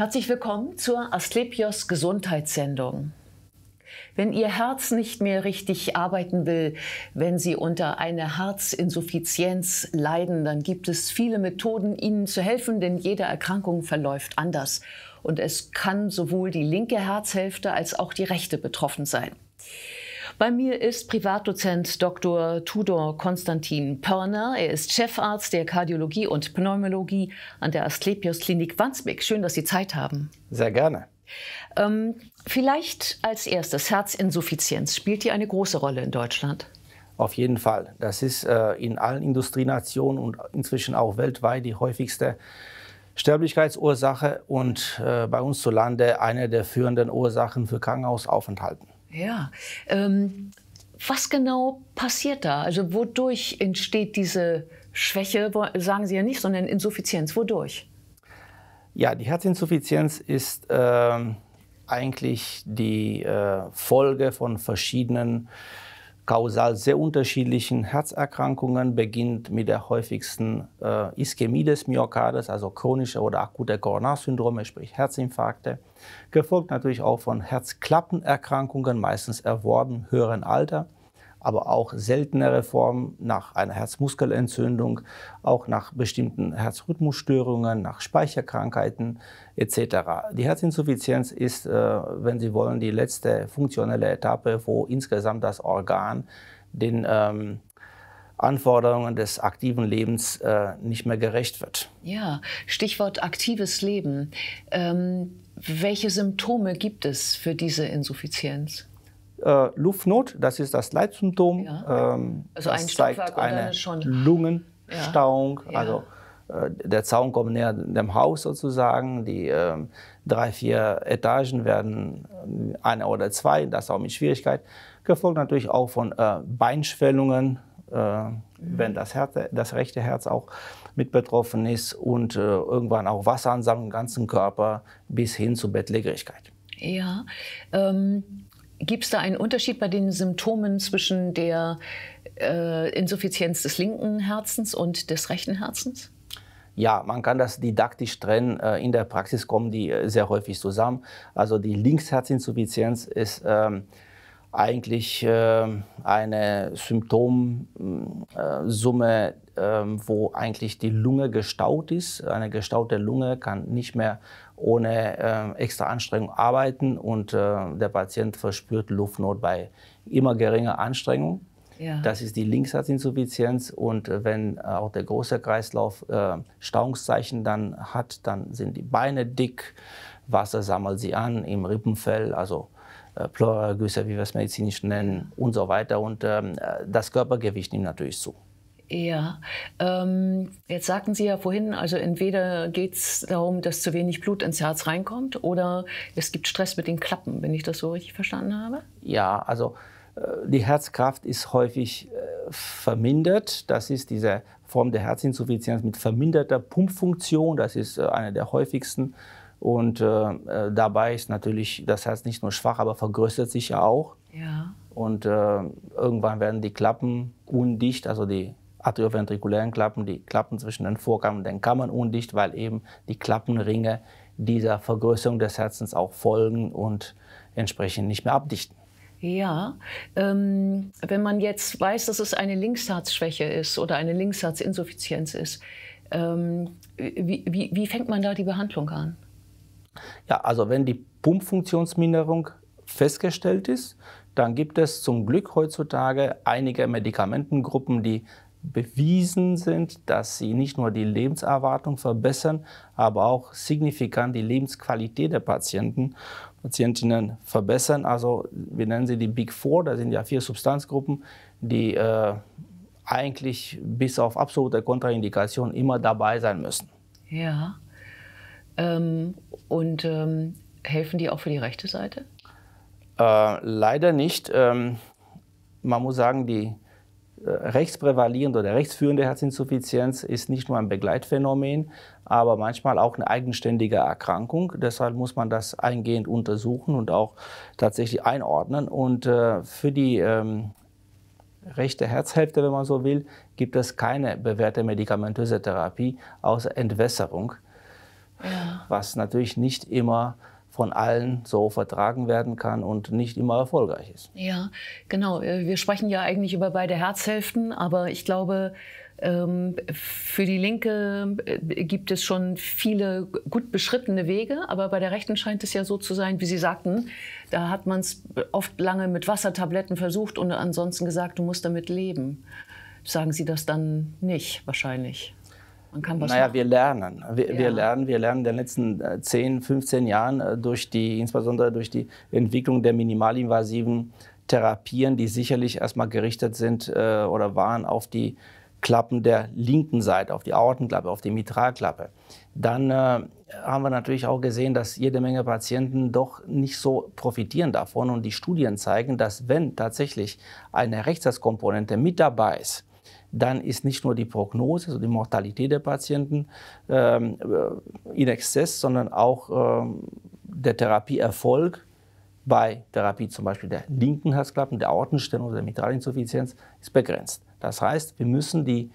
Herzlich willkommen zur Asklepios Gesundheitssendung. Wenn Ihr Herz nicht mehr richtig arbeiten will, wenn Sie unter einer Herzinsuffizienz leiden, dann gibt es viele Methoden, Ihnen zu helfen, denn jede Erkrankung verläuft anders. Und es kann sowohl die linke Herzhälfte als auch die rechte betroffen sein. Bei mir ist Privatdozent Dr. Tudor Konstantin Pörner. Er ist Chefarzt der Kardiologie und Pneumologie an der Asklepios Klinik Wandsbek. Schön, dass Sie Zeit haben. Sehr gerne. Ähm, vielleicht als erstes Herzinsuffizienz. Spielt die eine große Rolle in Deutschland? Auf jeden Fall. Das ist äh, in allen Industrienationen und inzwischen auch weltweit die häufigste Sterblichkeitsursache und äh, bei uns zu Lande eine der führenden Ursachen für Krankenhausaufenthalten. Ja. Ähm, was genau passiert da? Also wodurch entsteht diese Schwäche, sagen Sie ja nicht, sondern Insuffizienz? Wodurch? Ja, die Herzinsuffizienz ist ähm, eigentlich die äh, Folge von verschiedenen kausal sehr unterschiedlichen Herzerkrankungen, beginnt mit der häufigsten äh, Ischämie des Myokardes, also chronische oder akute Koronarsyndrome, sprich Herzinfarkte, gefolgt natürlich auch von Herzklappenerkrankungen, meistens erworben im höheren Alter aber auch seltenere Formen nach einer Herzmuskelentzündung, auch nach bestimmten Herzrhythmusstörungen, nach Speicherkrankheiten etc. Die Herzinsuffizienz ist, äh, wenn Sie wollen, die letzte funktionelle Etappe, wo insgesamt das Organ den ähm, Anforderungen des aktiven Lebens äh, nicht mehr gerecht wird. Ja, Stichwort aktives Leben. Ähm, welche Symptome gibt es für diese Insuffizienz? Äh, Luftnot, das ist das Leitsymptom. Ja. Ähm, also ein zeigt eine Lungenstauung. Ja. Also äh, der Zaun kommt näher dem Haus sozusagen. Die äh, drei, vier Etagen werden äh, eine oder zwei, das auch mit Schwierigkeit. Gefolgt natürlich auch von äh, Beinschwellungen, äh, mhm. wenn das, Herz, das rechte Herz auch mit betroffen ist und irgendwann auch Wasseransammlung im ganzen Körper bis hin zu Bettlägerigkeit. Ja, ähm, Gibt es da einen Unterschied bei den Symptomen zwischen der äh, Insuffizienz des linken Herzens und des rechten Herzens? Ja, man kann das didaktisch trennen. Äh, in der Praxis kommen die äh, sehr häufig zusammen. Also die Linksherzinsuffizienz ist ähm, eigentlich ähm, eine Symptomsumme, äh, ähm, wo eigentlich die Lunge gestaut ist. Eine gestaute Lunge kann nicht mehr ohne ähm, extra Anstrengung arbeiten und äh, der Patient verspürt Luftnot bei immer geringer Anstrengung. Ja. Das ist die Linksherzinsuffizienz und äh, wenn auch der große Kreislauf äh, Stauungszeichen dann hat, dann sind die Beine dick, Wasser sammelt sie an im Rippenfell, also äh, Pleuragüsse, wie wir es medizinisch nennen, und so weiter. Und ähm, äh, das Körpergewicht nimmt natürlich zu. Ja, ähm, jetzt sagten Sie ja vorhin, also entweder geht es darum, dass zu wenig Blut ins Herz reinkommt oder es gibt Stress mit den Klappen, wenn ich das so richtig verstanden habe. Ja, also äh, die Herzkraft ist häufig vermindert. Das ist diese Form der Herzinsuffizienz mit verminderter Pumpfunktion. Das ist eine der häufigsten und äh, äh, dabei ist natürlich das Herz nicht nur schwach, aber vergrößert sich ja auch. Ja. Und äh, irgendwann werden die Klappen undicht, also die atrioventrikulären Klappen, die Klappen zwischen den Vorkammern und den Kammern undicht, weil eben die Klappenringe dieser Vergrößerung des Herzens auch folgen und entsprechend nicht mehr abdichten. Ja, ähm, wenn man jetzt weiß, dass es eine Linksherzschwäche ist oder eine Linksherzinsuffizienz ist, ähm, wie, wie, wie fängt man da die Behandlung an? Ja, also wenn die Pumpfunktionsminderung festgestellt ist, dann gibt es zum Glück heutzutage einige Medikamentengruppen, die bewiesen sind, dass sie nicht nur die Lebenserwartung verbessern, aber auch signifikant die Lebensqualität der Patienten, Patientinnen verbessern. Also wir nennen sie die Big Four, da sind ja vier Substanzgruppen, die äh, eigentlich bis auf absolute Kontraindikation immer dabei sein müssen. Ja. Ähm und ähm, helfen die auch für die rechte Seite? Äh, leider nicht. Ähm, man muss sagen, die äh, rechtsprävalierende oder rechtsführende Herzinsuffizienz ist nicht nur ein Begleitphänomen, aber manchmal auch eine eigenständige Erkrankung. Deshalb muss man das eingehend untersuchen und auch tatsächlich einordnen. Und äh, für die ähm, rechte Herzhälfte, wenn man so will, gibt es keine bewährte medikamentöse Therapie außer Entwässerung ja. was natürlich nicht immer von allen so vertragen werden kann und nicht immer erfolgreich ist. Ja, genau. Äh, wir sprechen ja eigentlich über beide Herzhälften, aber ich glaube, ähm, für die Linke äh, gibt es schon viele gut beschrittene Wege, aber bei der Rechten scheint es ja so zu sein, wie Sie sagten, da hat man es oft lange mit Wassertabletten versucht und ansonsten gesagt, du musst damit leben. Sagen Sie das dann nicht wahrscheinlich? Man kann was naja, machen. wir lernen. Wir, ja. wir, lernen. Wir lernen in den letzten 10, äh, 15 Jahren äh, durch die, insbesondere durch die Entwicklung der minimalinvasiven Therapien, die sicherlich erstmal gerichtet sind äh, oder waren auf die Klappen der linken Seite, auf die Aortenklappe, auf die Mitralklappe. Dann äh, haben wir natürlich auch gesehen, dass jede Menge Patienten doch nicht so profitieren davon. Und die Studien zeigen, dass wenn tatsächlich eine Rechtskomponente mit dabei ist, dann ist nicht nur die Prognose, also die Mortalität der Patienten ähm, äh, in Exzess, sondern auch ähm, der Therapieerfolg bei Therapie zum Beispiel der linken Herzklappen, der Aortenstenosis oder der Mitralinsuffizienz ist begrenzt. Das heißt, wir müssen die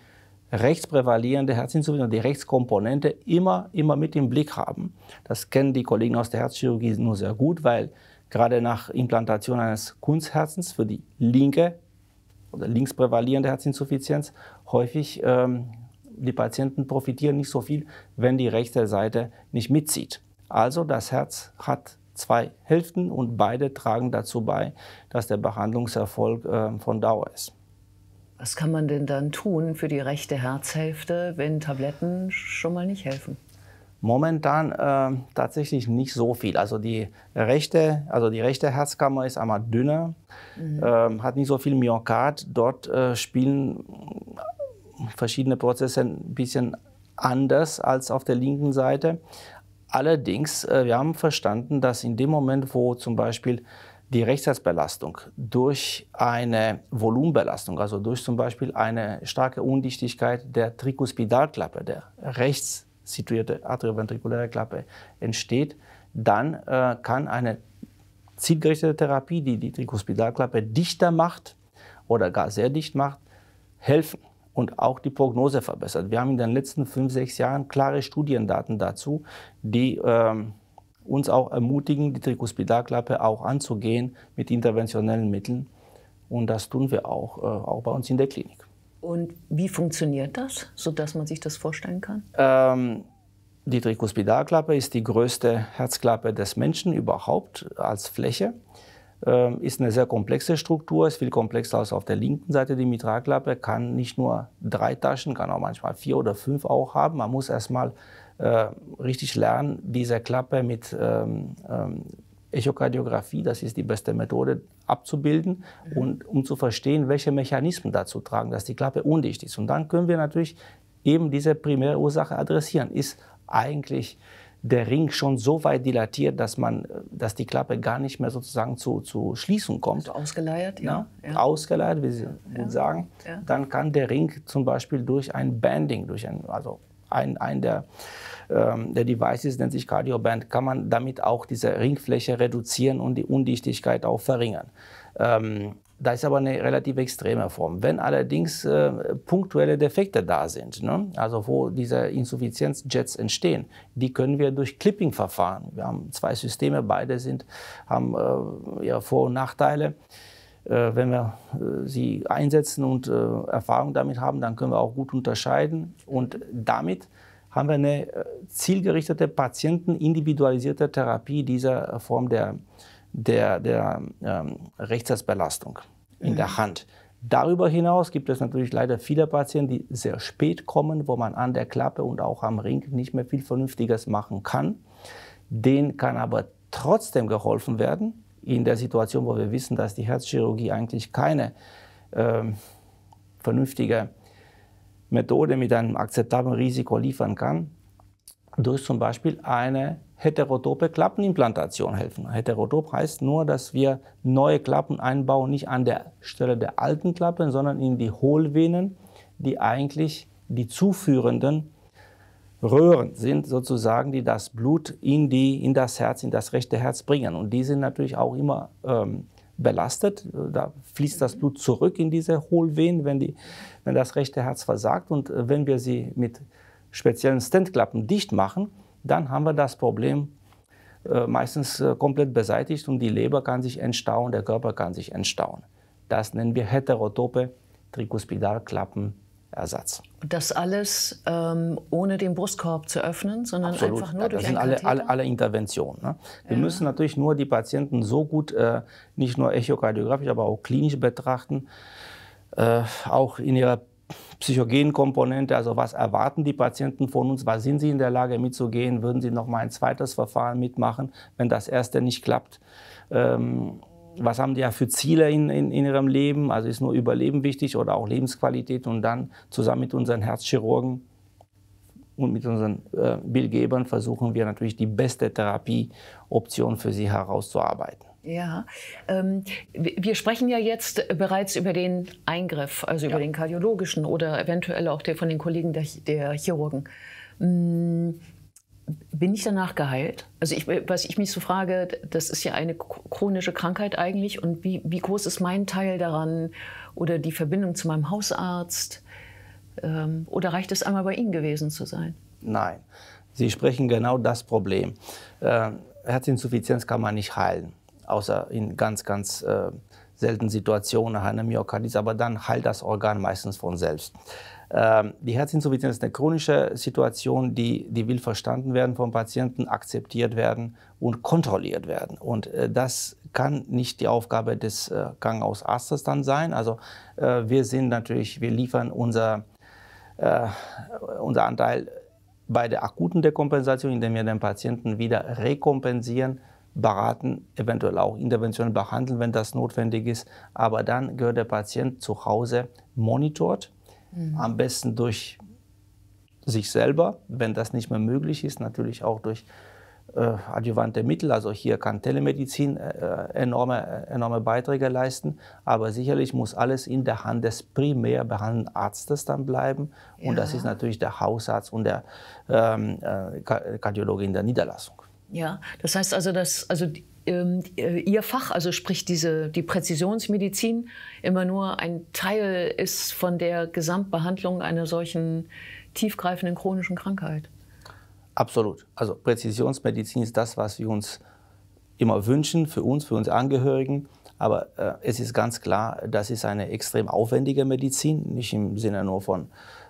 rechtsprävalierende Herzinsuffizienz und die Rechtskomponente immer, immer mit im Blick haben. Das kennen die Kollegen aus der Herzchirurgie nur sehr gut, weil gerade nach Implantation eines Kunstherzens für die linke oder links prävalierende Herzinsuffizienz häufig ähm, die Patienten profitieren nicht so viel, wenn die rechte Seite nicht mitzieht. Also das Herz hat zwei Hälften und beide tragen dazu bei, dass der Behandlungserfolg äh, von Dauer ist. Was kann man denn dann tun für die rechte Herzhälfte, wenn Tabletten schon mal nicht helfen? Momentan äh, tatsächlich nicht so viel. Also die rechte, also die rechte Herzkammer ist einmal dünner, mhm. äh, hat nicht so viel Myokard. Dort äh, spielen verschiedene Prozesse ein bisschen anders als auf der linken Seite. Allerdings, äh, wir haben verstanden, dass in dem Moment, wo zum Beispiel die Rechtsherzbelastung durch eine Volumenbelastung, also durch zum Beispiel eine starke Undichtigkeit der Trikuspidalklappe, der rechts situierte atrioventrikuläre Klappe entsteht, dann äh, kann eine zielgerichtete Therapie, die die Trikospidalklappe dichter macht oder gar sehr dicht macht, helfen und auch die Prognose verbessert. Wir haben in den letzten fünf, sechs Jahren klare Studiendaten dazu, die ähm, uns auch ermutigen, die Trikospidalklappe auch anzugehen mit interventionellen Mitteln. Und das tun wir auch, äh, auch bei uns in der Klinik. Und wie funktioniert das, sodass man sich das vorstellen kann? Ähm, die Trikospidalklappe ist die größte Herzklappe des Menschen überhaupt als Fläche. Ähm, ist eine sehr komplexe Struktur, ist viel komplexer als auf der linken Seite. Die Mitralklappe kann nicht nur drei Taschen, kann auch manchmal vier oder fünf auch haben. Man muss erstmal äh, richtig lernen, diese Klappe mit ähm, ähm Echokardiographie, das ist die beste Methode abzubilden ja. und um zu verstehen, welche Mechanismen dazu tragen, dass die Klappe undicht ist. Und dann können wir natürlich eben diese primäre Ursache adressieren. Ist eigentlich der Ring schon so weit dilatiert, dass man, dass die Klappe gar nicht mehr sozusagen zu, zu Schließung kommt. Also ausgeleiert, ja. ja. Ausgeleiert, wie Sie ja. sagen. Ja. Dann kann der Ring zum Beispiel durch ein Banding, durch ein, also ein, ein der, ähm, der Devices nennt sich Cardioband, kann man damit auch diese Ringfläche reduzieren und die Undichtigkeit auch verringern. Ähm, da ist aber eine relativ extreme Form. Wenn allerdings äh, punktuelle Defekte da sind, ne? also wo diese Insuffizienzjets entstehen, die können wir durch Clipping-Verfahren, wir haben zwei Systeme, beide sind, haben äh, ihre Vor- und Nachteile, äh, wenn wir äh, sie einsetzen und äh, Erfahrung damit haben, dann können wir auch gut unterscheiden. Und damit haben wir eine zielgerichtete, patientenindividualisierte Therapie dieser Form der, der, der ähm, Rechtsbelastung in mhm. der Hand. Darüber hinaus gibt es natürlich leider viele Patienten, die sehr spät kommen, wo man an der Klappe und auch am Ring nicht mehr viel Vernünftiges machen kann. Den kann aber trotzdem geholfen werden, in der Situation, wo wir wissen, dass die Herzchirurgie eigentlich keine ähm, vernünftige Methode mit einem akzeptablen Risiko liefern kann, durch zum Beispiel eine heterotope Klappenimplantation helfen. Heterotop heißt nur, dass wir neue Klappen einbauen, nicht an der Stelle der alten Klappen, sondern in die Hohlvenen, die eigentlich die zuführenden Röhren sind sozusagen, die das Blut in, die, in das Herz, in das rechte Herz bringen. Und die sind natürlich auch immer ähm, belastet. Da fließt das mhm. Blut zurück in diese Hohlvenen, wenn, die, wenn das rechte Herz versagt. Und äh, wenn wir sie mit speziellen Stentklappen dicht machen, dann haben wir das Problem äh, meistens äh, komplett beseitigt und die Leber kann sich entstauen, der Körper kann sich entstauen. Das nennen wir heterotope Tricuspidalklappenentzündung. Ersatz. Das alles ähm, ohne den Brustkorb zu öffnen, sondern Absolut. einfach nur ja, durch Das sind alle, alle, alle, Interventionen. Ne? Wir ja. müssen natürlich nur die Patienten so gut, äh, nicht nur echokardiografisch, aber auch klinisch betrachten, äh, auch in ihrer psychogenen Komponente, also was erwarten die Patienten von uns, was sind sie in der Lage mitzugehen, würden sie noch mal ein zweites Verfahren mitmachen, wenn das erste nicht klappt. Ähm, was haben die ja für Ziele in, in, in, ihrem Leben, also ist nur Überleben wichtig oder auch Lebensqualität und dann zusammen mit unseren Herzchirurgen und mit unseren äh, Bildgebern versuchen wir natürlich die beste Therapieoption für sie herauszuarbeiten. Ja, ähm, wir sprechen ja jetzt bereits über den Eingriff, also über ja. den kardiologischen oder eventuell auch der von den Kollegen der, der Chirurgen. Hm bin ich danach geheilt? Also ich, was ich mich so frage, das ist ja eine chronische Krankheit eigentlich und wie, wie groß ist mein Teil daran oder die Verbindung zu meinem Hausarzt? Ähm, oder reicht es einmal bei Ihnen gewesen zu sein? Nein, Sie sprechen genau das Problem. Äh, Herzinsuffizienz kann man nicht heilen, außer in ganz, ganz äh, seltenen Situationen, eine Myokarditis, aber dann heilt das Organ meistens von selbst. Ähm, die Herzinsuffizienz ist eine chronische Situation, die, die will verstanden werden vom Patienten, akzeptiert werden und kontrolliert werden. Und äh, das kann nicht die Aufgabe des Krankenhausarztes äh, dann sein. Also äh, wir sind natürlich, wir liefern unser, unser Anteil bei der akuten Dekompensation, indem wir den Patienten wieder rekompensieren, beraten, eventuell auch Interventionen behandeln, wenn das notwendig ist. Aber dann gehört der Patient zu Hause monitort Mhm. Am besten durch sich selber, wenn das nicht mehr möglich ist, natürlich auch durch äh, adjuvante Mittel. Also hier kann Telemedizin äh, äh enorme, äh, enorme Beiträge leisten, aber sicherlich muss alles in der Hand des primär behandelnden Arztes dann bleiben. Ja. Und das ist natürlich der Hausarzt und der ähm, äh, Kardiologe in der Niederlassung. Ja, das heißt also, dass also die ähm, äh, ihr Fach, also sprich diese, die Präzisionsmedizin, immer nur ein Teil ist von der Gesamtbehandlung einer solchen tiefgreifenden chronischen Krankheit. Absolut. Also Präzisionsmedizin ist das, was wir uns immer wünschen, für uns, für unsere Angehörigen. Aber äh, es ist ganz klar, das ist eine extrem aufwendige Medizin, nicht im Sinne nur von,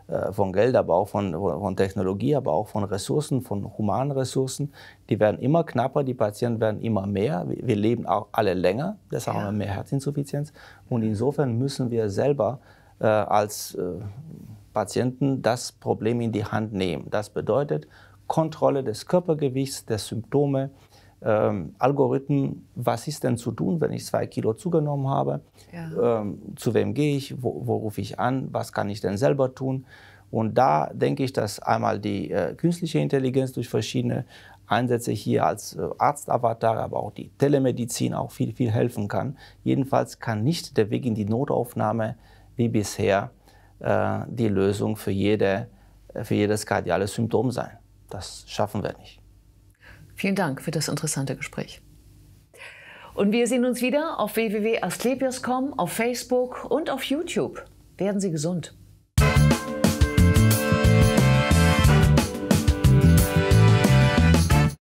äh, von Geld, aber auch von, von Technologie, aber auch von Ressourcen, von humanen Ressourcen. Die werden immer knapper, die Patienten werden immer mehr. Wir, wir leben auch alle länger, deshalb ja. haben wir mehr Herzinsuffizienz. Und insofern müssen wir selber äh, als äh, Patienten das Problem in die Hand nehmen. Das bedeutet Kontrolle des Körpergewichts, der Symptome, ähm, Algorithmen, was ist denn zu tun, wenn ich zwei Kilo zugenommen habe, ja. ähm, zu wem gehe ich, wo, wo rufe ich an, was kann ich denn selber tun. Und da denke ich, dass einmal die äh, künstliche Intelligenz durch verschiedene Einsätze hier als äh, Arztavatar, aber auch die Telemedizin auch viel, viel helfen kann. Jedenfalls kann nicht der Weg in die Notaufnahme wie bisher äh, die Lösung für, jede, äh, für jedes kardiale Symptom sein. Das schaffen wir nicht. Vielen Dank für das interessante Gespräch. Und wir sehen uns wieder auf www.asklepios.com, auf Facebook und auf YouTube. Werden Sie gesund.